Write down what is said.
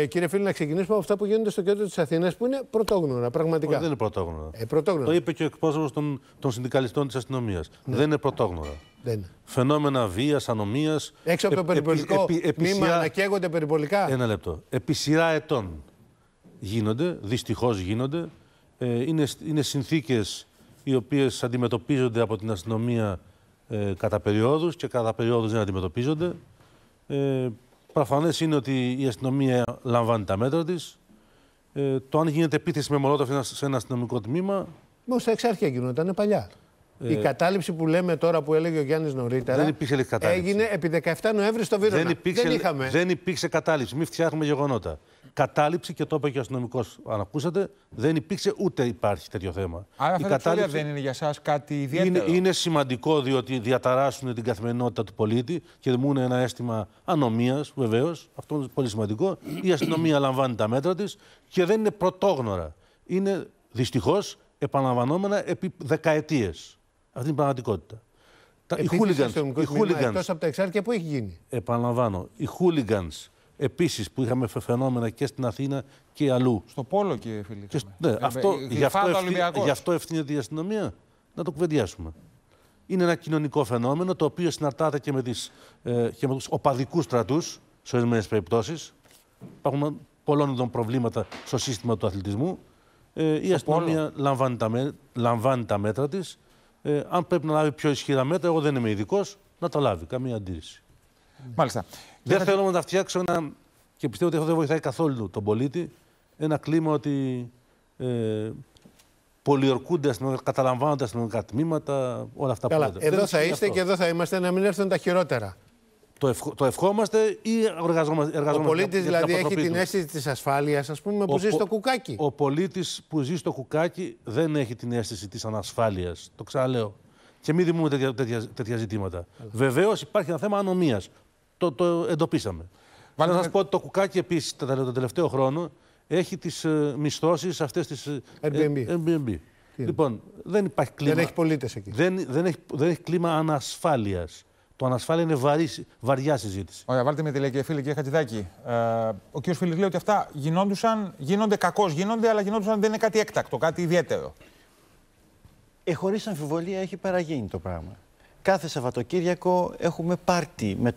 Ε, κύριε Φίλη, να ξεκινήσουμε από αυτά που γίνονται στο κέντρο της Αθήνας που είναι πρωτόγνωρα, πραγματικά. Όχι, δεν είναι πρωτόγνωρα. Ε, πρωτόγνωρα. Το είπε και ο εκπρόσωπος των, των συνδικαλιστών της αστυνομίας. Ναι. Δεν είναι πρωτόγνωρα. Δεν είναι. Φαινόμενα βίας, ανομίας. Έξω από το περιπολικό. Επί, επί, μήμα σειρά... περιπολικά. Ένα λεπτό. Επί σειρά ετών γίνονται, δυστυχώς γίνονται. Ε, είναι είναι συνθήκες οι οποίες αντιμετωπίζονται από την αστυνομία ε, κατά περιόδους και κατά περιόδους δεν αντιμετωπίζονται. Ε, Προφανές είναι ότι η αστυνομία λαμβάνει τα μέτρα της. Ε, το αν γίνεται επίθεση με μολότοφ σε ένα αστυνομικό τμήμα. Μόνο τα εξάρχεια είναι παλιά. Η ε, κατάληψη που λέμε τώρα που έλεγε ο Γιάννης νωρίτερα. Δεν υπήρχε κατάληψη. Έγινε επί 17 Νοέμβρη στο Βίρονα. Δεν υπήρξε, δεν είχαμε. δεν υπήρξε κατάληψη. Μην φτιάχνουμε γεγονότα. Κατάληψη και το είπε και ο αστυνομικός. Αν ακούσατε, δεν υπήρξε ούτε υπάρχει τέτοιο θέμα. Άρα η κατάληψη δεν είναι για εσά κάτι ιδιαίτερο. Είναι, είναι σημαντικό διότι διαταράσσουν την καθημερινότητα του πολίτη και δημούν ένα αίσθημα ανομίας, βεβαίως. Αυτό είναι πολύ σημαντικό. Η αστυνομία λαμβάνει τα μέτρα της και δεν είναι πρωτόγνωρα. Είναι δυστυχώς επαναλαμβανόμενα επί δεκαετίες. Αυτή είναι η πραγματικότητα. Τα, οι χούλιγκαντ. Εκτός από τα εξάρτητα που έχει γίνει. Επαναλαμβάνω, οι χούλιγκανς επίσης που είχαμε φαινόμενα και στην Αθήνα και αλλού. Στο Πόλο και φίλοι. Και, ναι, ε, αυτό, ε, γι, αυτό ευθύ, γι' αυτό ευθύνεται η αστυνομία. Να το κουβεντιάσουμε. Είναι ένα κοινωνικό φαινόμενο το οποίο συναρτάται και με, τις, ε, και με τους οπαδικούς στρατούς σε ορισμένες περιπτώσεις. Υπάρχουν πολλών ειδών προβλήματα στο σύστημα του αθλητισμού. Ε, η αστυνομία λαμβάνει τα, μέτρα της ε, αν πρέπει να λάβει πιο ισχυρά μέτρα, εγώ δεν είμαι ειδικός, να τα λάβει. Καμία αντίρρηση. Μάλιστα. Δεν θέλω να τα φτιάξω ένα, και πιστεύω ότι αυτό δεν βοηθάει καθόλου τον πολίτη, ένα κλίμα ότι ε, πολιορκούνται αστυνομικά, καταλαμβάνονται αστυνομικά τμήματα, όλα αυτά που Εδώ θα είστε και εδώ θα είμαστε να μην έρθουν τα χειρότερα. Το, ευχ, το ευχόμαστε ή εργαζόμαστε. ο πολίτη δηλαδή έχει την αίσθηση της ασφάλειας, ας πούμε, που ο, ζει στο κουκάκι. Ο πολίτης που ζει στο κουκάκι δεν έχει την αίσθηση της ανασφάλειας. Το ξαναλέω. Και μην δημιουργούμε τέτοια, τέτοια, τέτοια ζητήματα. Βεβαίως υπάρχει ένα θέμα ανομίας. Το, εντοπίσαμε. Βάλε να σας πω ότι το κουκάκι επίσης τον τελευταίο χρόνο έχει ε, ε, ε, τι μισθώσει αυτέ τη. Airbnb. Airbnb. Λοιπόν, δεν υπάρχει κλίμα. Δεν έχει πολίτες εκεί. Δεν, δεν, έχει, δεν έχει κλίμα ανασφάλειας. Το ανασφάλεια είναι βαρύ, βαριά συζήτηση. Ωραία, βάλτε με φίλε και Χατζηδάκη. Ε, ο κ. Φίλης λέει ότι αυτά γινόντουσαν, γίνονται κακώς, γίνονται, αλλά γινόντουσαν δεν είναι κάτι έκτακτο, κάτι ιδιαίτερο. Ε, Χωρίς αμφιβολία έχει παραγίνει το πράγμα. Κάθε Σαββατοκύριακο έχουμε πάρτι με